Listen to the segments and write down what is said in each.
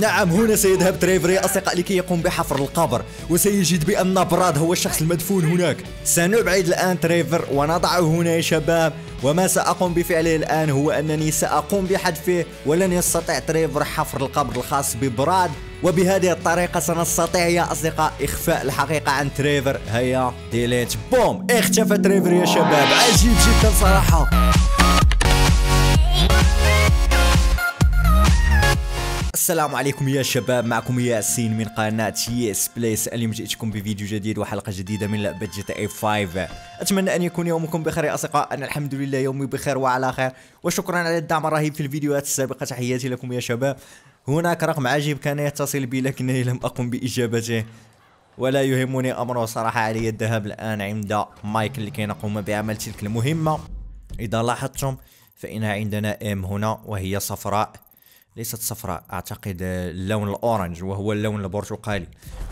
نعم هنا سيذهب تريفري أصدقاء لكي يقوم بحفر القبر وسيجد بأن براد هو الشخص المدفون هناك سنبعد الآن تريفر ونضعه هنا يا شباب وما سأقوم بفعله الآن هو أنني سأقوم بحذفه ولن يستطيع تريفر حفر القبر الخاص ببراد وبهذه الطريقة سنستطيع يا أصدقاء إخفاء الحقيقة عن تريفر هيا ديليت بوم اختفى تريفر يا شباب عجيب جدا صراحة السلام عليكم يا شباب معكم ياسين من قناة يس بليس اليوم جئتكم بفيديو جديد وحلقة جديدة من لعبة جي تي اي 5 أتمنى أن يكون يومكم بخير يا أصدقاء أنا الحمد لله يومي بخير وعلى خير وشكرا على الدعم الرهيب في الفيديوهات السابقة تحياتي لكم يا شباب هناك رقم عجيب كان يتصل بي لكنني لم أقم بإجابته ولا يهمني أمره صراحة علي الذهاب الآن عند مايكل لكي نقوم بعمل تلك المهمة إذا لاحظتم فإن عندنا إم هنا وهي صفراء ليست صفراء أعتقد اللون الأورنج وهو اللون البرتقالي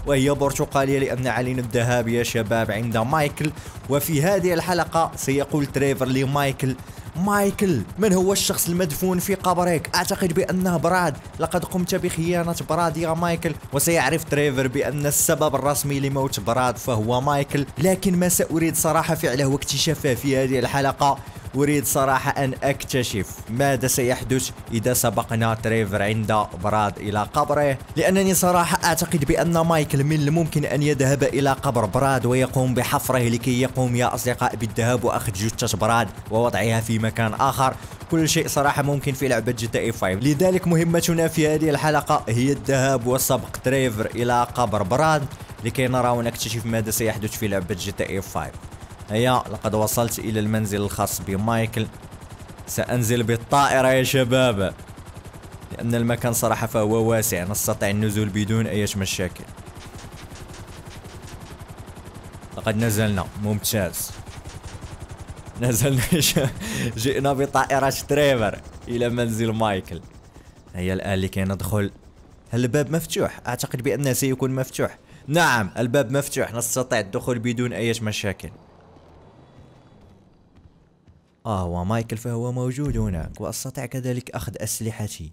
وهي برتقالية لأن علينا الذهاب يا شباب عند مايكل وفي هذه الحلقة سيقول تريفر لمايكل مايكل من هو الشخص المدفون في قبرك أعتقد بأنه براد لقد قمت بخيانة براد يا مايكل وسيعرف تريفر بأن السبب الرسمي لموت براد فهو مايكل لكن ما سأريد صراحة فعله واكتشافه في هذه الحلقة أريد صراحة أن أكتشف ماذا سيحدث إذا سبقنا تريفر عند براد إلى قبره لأنني صراحة أعتقد بأن مايكل من الممكن أن يذهب إلى قبر براد ويقوم بحفره لكي يقوم يا أصدقاء بالذهاب وأخذ جثة براد ووضعها في مكان آخر كل شيء صراحة ممكن في لعبة جي تي 5 إيه لذلك مهمتنا في هذه الحلقة هي الذهاب وسبق تريفر إلى قبر براد لكي نرى ونكتشف ماذا سيحدث في لعبة جي تي 5 إيه هيا لقد وصلت إلى المنزل الخاص بمايكل سأنزل بالطائرة يا شباب لأن المكان صراحة فهو واسع نستطيع النزول بدون أي مشاكل لقد نزلنا ممتاز نزلنا جئنا بطائرة تريفر إلى منزل مايكل هيا الآن لكي ندخل هل الباب مفتوح؟ أعتقد بأنه سيكون مفتوح نعم الباب مفتوح نستطيع الدخول بدون أي مشاكل آه ومايكل فهو موجود هناك وأستطيع كذلك أخذ أسلحتي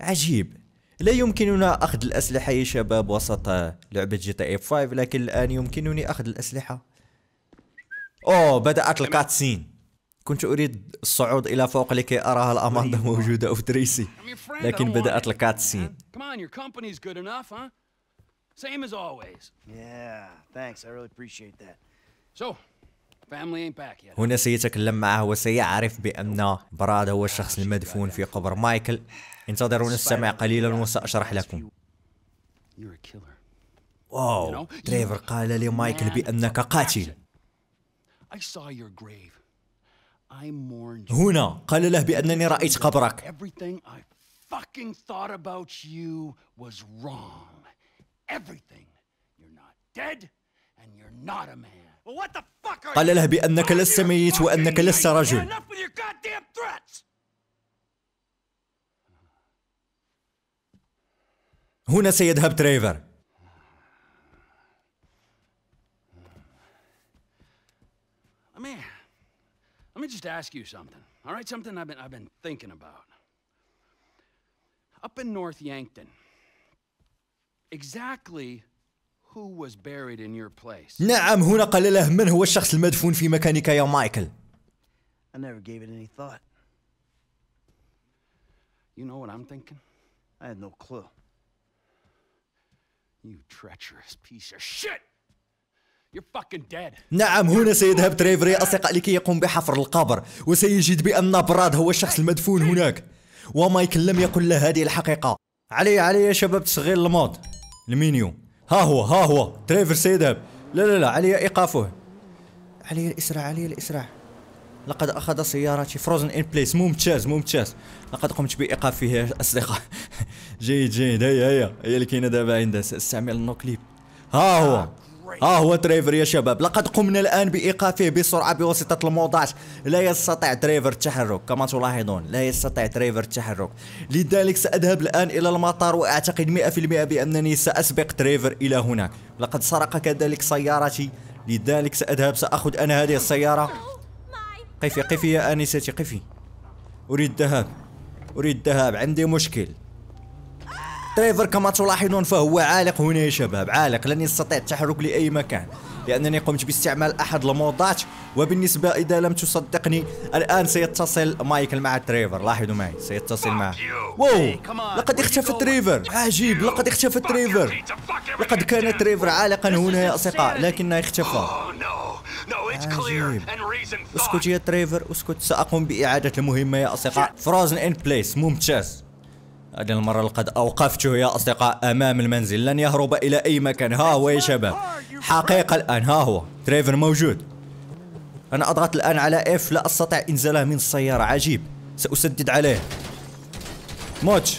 عجيب لا يمكننا أخذ الأسلحة يا شباب وسط لعبة جي تي اي 5 لكن الآن يمكنني أخذ الأسلحة أوه بدأت الكاتسين كنت أريد الصعود إلى فوق لكي أراها الأماندا طيب. موجودة أو تريسي لكن بدأت الكاتسين So, هنا سيتكلم معه وسيعرف بأن براد هو الشخص المدفون في قبر مايكل انتظروا السمع قليلا وسأشرح لكم واو تريفر قال لمايكل بأنك قاتل هنا قال له بأنني رأيت قبرك Everything. You're not dead and you're not a man. قال له بأنك لست ميت وأنك لست رجل هنا سيذهب تريفر Let me just ask you something. something I've been thinking about. Up in North Yankton, exactly نعم هنا قال له من هو الشخص المدفون في مكانك يا مايكل I never gave it any thought. You know what I'm thinking? I had no clue. You treacherous piece of shit! نعم هنا سيذهب تريفري أصدقاء لكي يقوم بحفر القبر وسيجد بأن براد هو الشخص المدفون هناك ومايكل لم يقل له هذه الحقيقة علي علي يا شباب تشغيل المود المينيو ها هو ها هو تريفر سيذهب لا لا لا علي ايقافه علي الاسراع علي الاسراع لقد اخذ سيارتي فروزن ان بليس ممتاز ممتاز لقد قمت بايقافه يا اصدقاء جيد جيد هيا هيا هي اللي كاينه دابا عندها استعمل النوكليب ها هو آه. ها آه، هو دريفر يا شباب لقد قمنا الآن بإيقافه بسرعة بواسطة الموضات لا يستطيع دريفر التحرك كما تلاحظون لا يستطيع دريفر التحرك لذلك سأذهب الآن إلى المطار وأعتقد 100% بأنني سأسبق دريفر إلى هناك لقد سرق كذلك سيارتي لذلك سأذهب سأخذ أنا هذه السيارة oh قفي قفي يا آنستي قفي أريد الذهاب أريد الذهاب عندي مشكل تريفر كما تلاحظون فهو عالق هنا يا شباب عالق لن يستطيع التحرك لأي مكان لأنني قمت باستعمال أحد الموضات وبالنسبة إذا لم تصدقني الآن سيتصل مايكل مع تريفر لاحظوا معي سيتصل معه واو لقد اختفى تريفر عجيب لقد اختفى تريفر لقد كان تريفر عالقا هنا يا أصدقاء لكنه اختفى عجيب اسكت يا تريفر اسكت سأقوم بإعادة المهمة يا أصدقاء فروزن ان بليس ممتاز هذه المرة لقد أوقفته يا أصدقاء أمام المنزل لن يهرب إلى أي مكان ها هو يا شباب حقيقة الآن ها هو تريفر موجود أنا أضغط الآن على إف لا أستطيع إنزاله من السيارة عجيب سأسدد عليه موت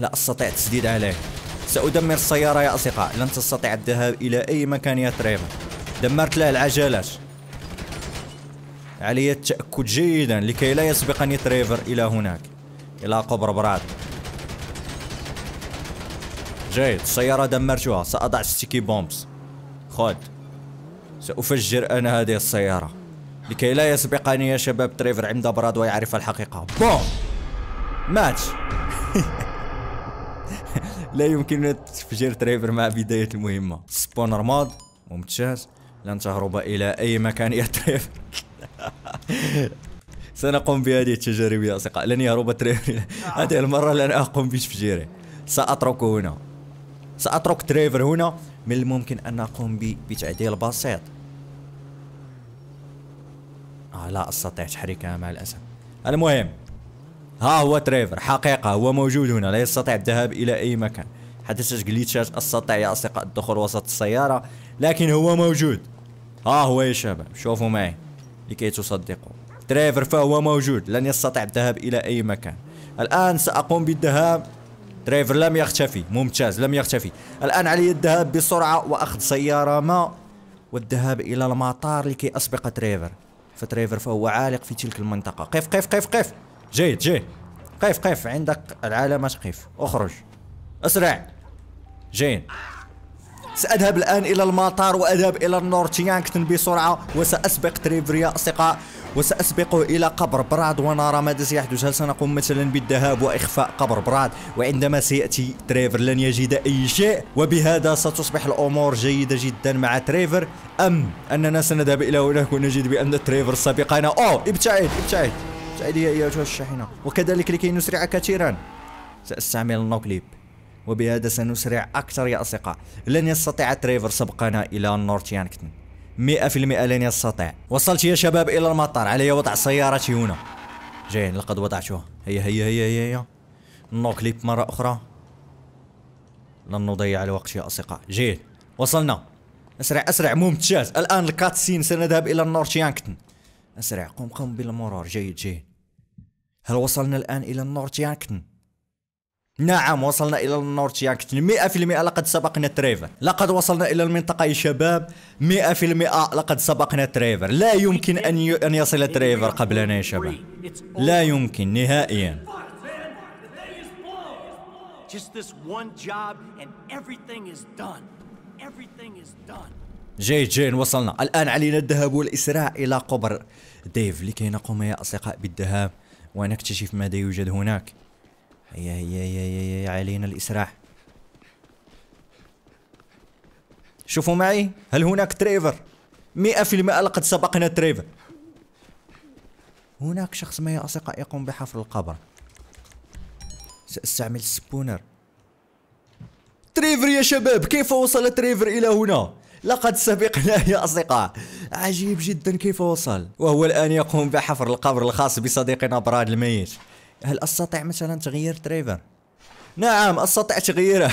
لا أستطيع تسديد عليه سأدمر السيارة يا أصدقاء لن تستطيع الذهاب إلى أي مكان يا تريفر دمرت له العجلات علي التأكد جيدا لكي لا يسبقني تريفر إلى هناك إلى قبر براد جيد السيارة دمرتها سأضع ستيكي بومبس خذ سأفجر أنا هذه السيارة لكي لا يسبقني يا شباب تريفر عند براد ويعرف الحقيقة بوم مات لا يمكن تفجير تريفر مع بداية المهمة سبونر مود ممتاز لن تهرب إلى أي مكان يا تريفر سنقوم بهذه التجارب يا أصدقاء لن يهرب تريفر هذه المرة لن أقوم بتفجيره سأتركه هنا سأترك دريفر هنا من الممكن أن أقوم بتعديل بسيط آه لا أستطيع تحريكها مع الأسف المهم ها هو تريفر حقيقة هو موجود هنا لا يستطيع الذهاب إلى أي مكان حدثت جليتشات استطيع يا أصدقاء الدخول وسط السيارة لكن هو موجود ها هو يا شباب شوفوا معي لكي تصدقوا تريفر فهو موجود لن يستطيع الذهاب إلى أي مكان الآن سأقوم بالذهاب دريفر لم يختفي ممتاز لم يختفي الآن علي الذهاب بسرعة وأخذ سيارة ما والذهاب إلى المطار لكي أسبق تريفر فتريفر فهو عالق في تلك المنطقة قف قف قف قف جيد جيد قف قف عندك العلامات قف اخرج اسرع جيد سأذهب الآن إلى المطار وأذهب إلى النورتيانكتن بسرعة وسأسبق تريفر يا أصدقاء وسأسبقه إلى قبر براد ونرى ماذا سيحدث هل سنقوم مثلا بالذهاب وإخفاء قبر براد وعندما سيأتي تريفر لن يجد أي شيء وبهذا ستصبح الأمور جيدة جدا مع تريفر أم أننا سنذهب إلى هناك ونجد بأن تريفر سبقنا أوه ابتعد ابتعد ابتعد يا أيتها الشاحنة وكذلك لكي نسرع كثيرا سأستعمل النوكليب وبهذا سنسرع أكثر يا أصدقاء لن يستطيع تريفر سبقنا إلى نورث يانكتن 100% لن يستطيع وصلت يا شباب الى المطار علي وضع سيارتي هنا جايين لقد وضعتها هيا هيا هيا هيا هي. نوكليب مرة أخرى لن نضيع الوقت يا أصدقاء جيد وصلنا أسرع أسرع ممتاز الآن الكاتسين سنذهب إلى النور يانكتن أسرع قم قم بالمرور جيد جيد هل وصلنا الآن إلى النور يانكتن نعم وصلنا إلى النورتيانكتن يعني 100% لقد سبقنا تريفر لقد وصلنا إلى المنطقة يا شباب 100% لقد سبقنا تريفر لا يمكن أن أن يصل تريفر قبلنا يا شباب لا يمكن نهائيا جيد جيد وصلنا الآن علينا الذهاب والإسراع إلى قبر ديف لكي نقوم يا أصدقاء بالذهاب ونكتشف ماذا يوجد هناك هيا هيا هيا هيا علينا الإسراع شوفوا معي هل هناك تريفر مئة في المئة لقد سبقنا تريفر هناك شخص ما يا أصدقاء يقوم بحفر القبر سأستعمل السبونر تريفر يا شباب كيف وصل تريفر إلى هنا؟ لقد سبقنا يا أصدقاء عجيب جدا كيف وصل وهو الآن يقوم بحفر القبر الخاص بصديقنا براد الميت هل استطيع مثلا تغيير تريفر نعم استطيع تغييره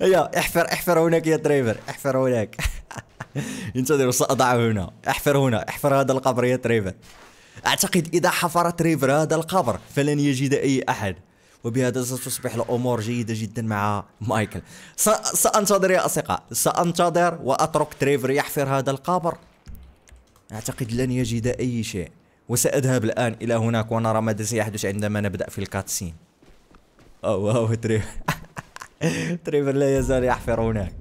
هيا احفر احفر هناك يا تريفر احفر هناك انتظروا ساضع هنا احفر هنا احفر هذا القبر يا تريفر اعتقد اذا حفر تريفر هذا القبر فلن يجد اي احد وبهذا ستصبح الامور جيده جدا مع مايكل سانتظر يا اصدقاء سانتظر واترك تريفر يحفر هذا القبر اعتقد لن يجد اي شيء وسأذهب الآن إلى هناك ونرى ماذا سيحدث عندما نبدأ في الكاتسين أو أو تريفر تريفر لا يزال يحفر هناك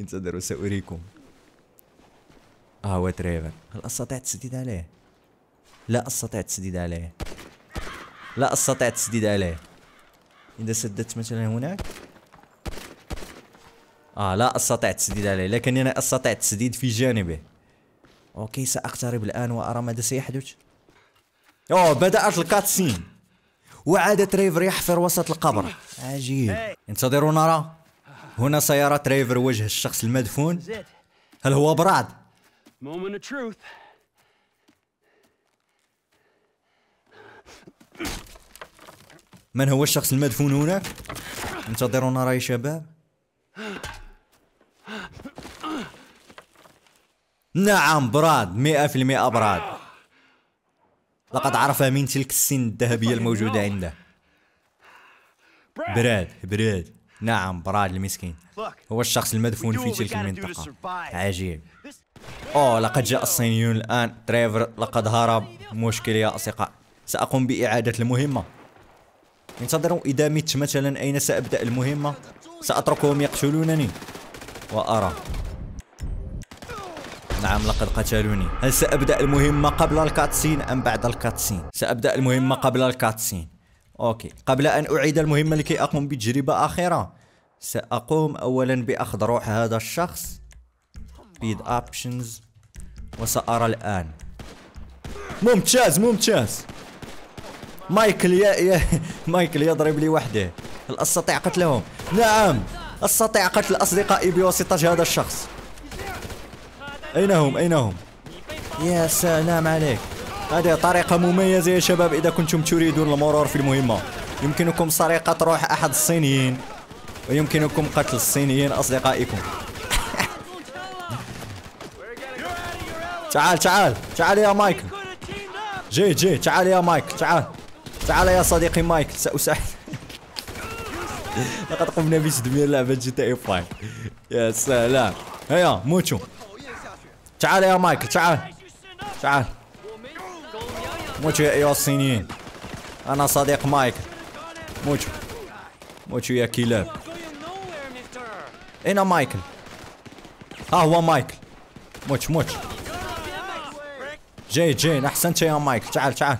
انتظروا سأريكم ها آه، هو تريفر هل أستطيع التسديد عليه؟ لا أستطيع التسديد عليه لا أستطيع التسديد عليه إذا سددت مثلا هناك آه لا أستطيع التسديد عليه لكنني أستطيع التسديد في جانبه اوكي ساقترب الان وارى ماذا سيحدث اوه بدات الكاتسين وعاد تريفر يحفر وسط القبر عجيب انتظروا نرى هنا سيرى تريفر وجه الشخص المدفون هل هو براد من هو الشخص المدفون هناك انتظروا نرى يا شباب نعم براد مئة في المئة براد لقد عرف من تلك السن الذهبية الموجودة عنده براد براد نعم براد المسكين هو الشخص المدفون في تلك المنطقة عجيب أوه لقد جاء الصينيون الآن تريفر لقد هرب مشكلة يا أصدقاء سأقوم بإعادة المهمة انتظروا إذا مت مثلا أين سأبدأ المهمة سأتركهم يقتلونني وأرى نعم لقد قتلوني هل سأبدأ المهمة قبل الكاتسين أم بعد الكاتسين؟ سأبدأ المهمة قبل الكاتسين أوكي قبل أن أعيد المهمة لكي أقوم بتجربة أخيرة سأقوم أولا بأخذ روح هذا الشخص بيد أوبشنز وسأرى الآن ممتاز ممتاز مايكل يا, يا مايكل يضرب لي وحده هل أستطيع قتلهم؟ نعم أستطيع قتل أصدقائي بواسطة هذا الشخص أين هم أين هم يا سلام عليك هذه طريقة مميزة يا شباب إذا كنتم تريدون المرور في المهمة يمكنكم سرقة روح أحد الصينيين ويمكنكم قتل الصينيين أصدقائكم تعال تعال تعال يا مايك جي جي تعال يا مايك تعال تعال يا صديقي مايك سأساعد لقد قمنا بتدمير لعبة جي تي اي يا سلام هيا موتوا تعال يا مايكل تعال تعال موتوا يا ايها الصينيين انا صديق مايكل موتوا موتوا يا كلاب اين مايكل ها هو مايكل موت موت جاي جاي احسنت يا مايكل تعال تعال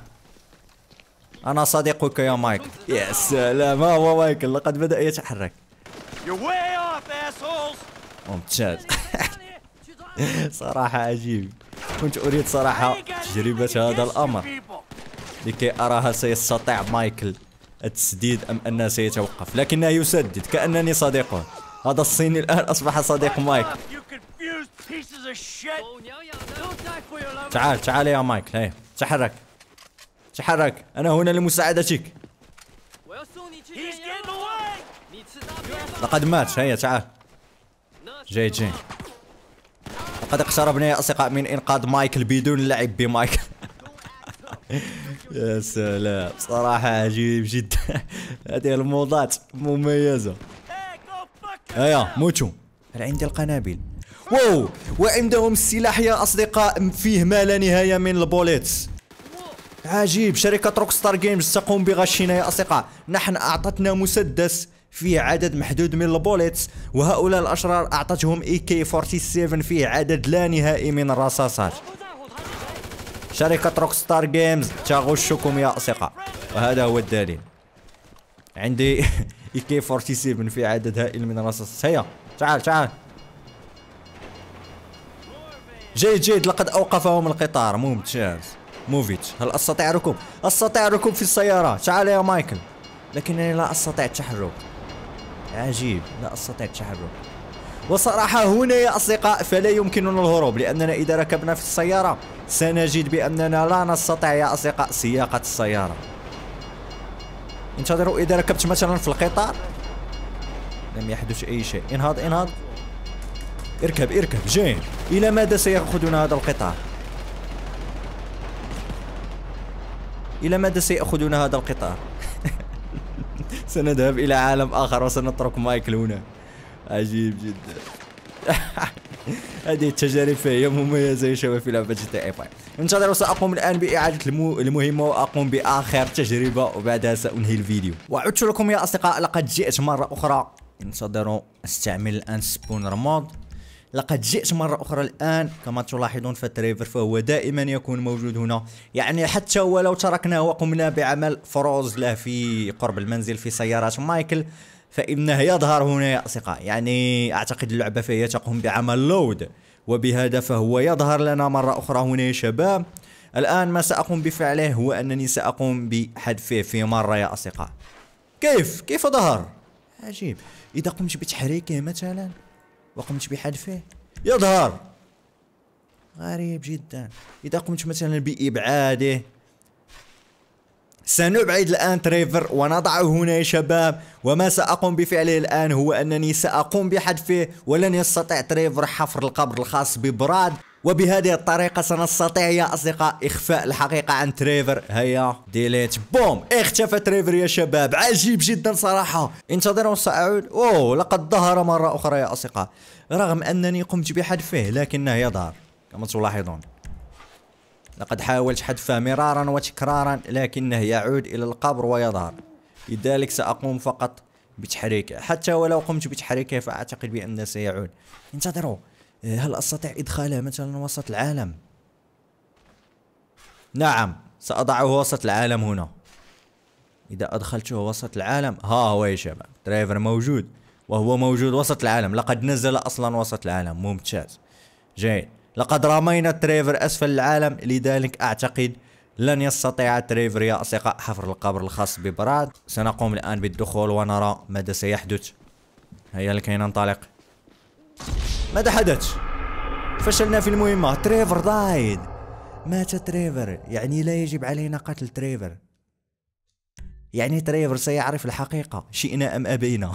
انا صديقك يا مايكل يا سلام ها هو مايكل لقد بدا يتحرك ممتاز صراحة عجيب كنت أريد صراحة تجربة هذا الأمر لكي أراها سيستطيع مايكل التسديد أم أنه سيتوقف لكنه يسدد كأنني صديقه هذا الصيني الآن أصبح صديق مايك تعال تعال يا مايك هيا تحرك تحرك أنا هنا لمساعدتك لقد مات هيا تعال جاي جاي قد اقتربنا يا اصدقاء من انقاذ مايكل بدون لعب بمايكل يا سلام صراحة عجيب جدا هذه الموضات مميزة ايا أيوه، موتوا هل عندي القنابل واو وعندهم السلاح يا اصدقاء فيه ما لا نهاية من البوليتس عجيب شركة روكستار جيمز تقوم بغشنا يا اصدقاء نحن اعطتنا مسدس فيه عدد محدود من البوليتس وهؤلاء الأشرار أعطتهم اي كي 47 فيه عدد لا نهائي من الرصاصات شركة روك ستار جيمز تغشكم يا اصدقاء وهذا هو الدليل عندي اي كي 47 في عدد هائل من الرصاصات هيا تعال تعال جيد جيد لقد أوقفهم القطار ممتاز موفيتش هل أستطيع ركوب؟ أستطيع ركوب في السيارة تعال يا مايكل لكنني لا أستطيع التحرك عجيب لا استطيع التحرك وصراحة هنا يا أصدقاء فلا يمكننا الهروب لأننا إذا ركبنا في السيارة سنجد بأننا لا نستطيع يا أصدقاء سياقة السيارة انتظروا إذا ركبت مثلا في القطار لم يحدث أي شيء انهض انهض اركب اركب جين إلى ماذا سيأخذنا هذا القطار إلى ماذا سيأخذنا هذا القطار سنذهب إلى عالم آخر وسنترك مايكل هنا عجيب جدا هذه التجارب فهي مميزة يا شباب في لعبة جي تي اي 5 طيب، انتظروا سأقوم الآن بإعادة المهمة وأقوم بآخر تجربة وبعدها سأنهي الفيديو وعدت لكم يا أصدقاء لقد جئت مرة أخرى انتظروا استعمل الآن سبونر مود لقد جئت مرة أخرى الآن كما تلاحظون فتريفر فهو دائما يكون موجود هنا يعني حتى ولو تركناه وقمنا بعمل فروز له في قرب المنزل في سيارات مايكل فإنه يظهر هنا يا أصدقاء يعني أعتقد اللعبة فهي تقوم بعمل لود وبهذا فهو يظهر لنا مرة أخرى هنا يا شباب الآن ما سأقوم بفعله هو أنني سأقوم بحذفه في مرة يا أصدقاء كيف؟ كيف ظهر؟ عجيب إذا قمت بتحريكه مثلا وقمت بحذفه يظهر غريب جدا اذا قمت مثلا بابعاده سنبعد الآن تريفر ونضعه هنا يا شباب وما سأقوم بفعله الآن هو أنني سأقوم بحذفه ولن يستطيع تريفر حفر القبر الخاص ببراد وبهذه الطريقة سنستطيع يا أصدقاء إخفاء الحقيقة عن تريفر هيا ديليت بوم اختفى تريفر يا شباب عجيب جدا صراحة انتظروا سأعود أوه لقد ظهر مرة أخرى يا أصدقاء رغم أنني قمت بحذفه لكنه يظهر كما تلاحظون لقد حاولت حذفه مرارا وتكرارا لكنه يعود إلى القبر ويظهر لذلك سأقوم فقط بتحريكه حتى ولو قمت بتحريكه فأعتقد بأنه سيعود انتظروا إيه، هل أستطيع ادخاله مثلا وسط العالم؟ نعم سأضعه وسط العالم هنا إذا أدخلته وسط العالم ها هو يا شباب درايفر موجود وهو موجود وسط العالم لقد نزل أصلا وسط العالم ممتاز جيد لقد رمينا تريفر أسفل العالم لذلك أعتقد لن يستطيع تريفر يا أصدقاء حفر القبر الخاص ببراد سنقوم الآن بالدخول ونرى ماذا سيحدث هيا لكي ننطلق ماذا حدث فشلنا في المهمة تريفر ضايد مات تريفر يعني لا يجب علينا قتل تريفر يعني تريفر سيعرف الحقيقة شئنا أم أبينا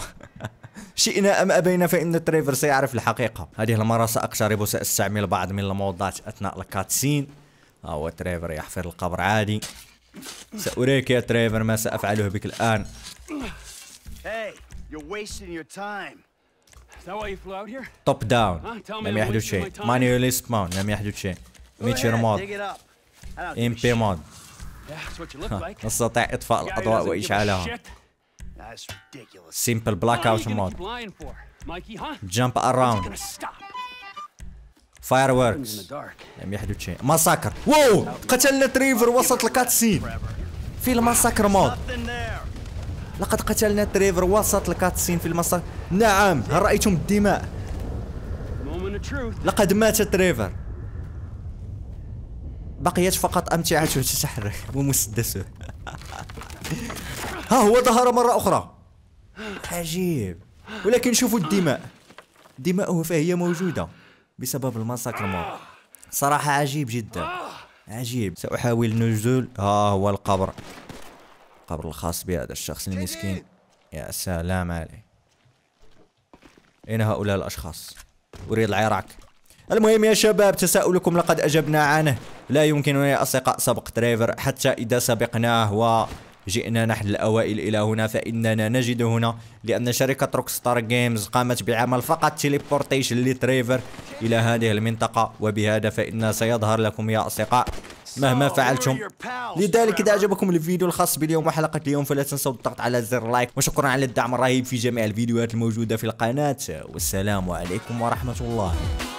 شئنا أم أبينا فإن تريفر سيعرف الحقيقة هذه المرة سأقترب وسأستعمل بعض من الموضات أثناء الكاتسين ها آه، هو تريفر يحفر القبر عادي سأريك يا تريفر ما سأفعله بك الآن Hey, you're wasting your time. توب داون لم يحدث شيء مانيوليست ماون لم يحدث شيء ميتشر مود ام بي مود نستطيع اطفاء الاضواء واشعالها سيمبل بلاك اوت مود جامب اراوند فاير ووركس لم يحدث شيء ماساكر واو قتلنا تريفر وسط الكاتسين في الماساكر مود لقد قتلنا تريفر وسط الكاتسين في المسار نعم هل رأيتم الدماء لقد مات تريفر بقيت فقط أمتعته تتحرك ومسدسه ها هو ظهر مرة أخرى عجيب ولكن شوفوا الدماء دماؤه فهي موجودة بسبب المساكر مور صراحة عجيب جدا عجيب سأحاول النزول ها هو القبر القبر الخاص بهذا الشخص المسكين يا سلام عليه أين هؤلاء الأشخاص؟ أريد العراك المهم يا شباب تساؤلكم لقد أجبنا عنه لا يمكننا يا أصدقاء سبق تريفر حتى إذا سبقناه و جئنا نحن الأوائل إلى هنا فإننا نجد هنا لأن شركة روكستار جيمز قامت بعمل فقط تيليبورتيشن لتريفر إلى هذه المنطقة وبهذا فإن سيظهر لكم يا أصدقاء مهما فعلتم لذلك إذا عجبكم الفيديو الخاص باليوم وحلقة اليوم فلا تنسوا الضغط على زر لايك وشكرا على الدعم الرهيب في جميع الفيديوهات الموجودة في القناة والسلام عليكم ورحمة الله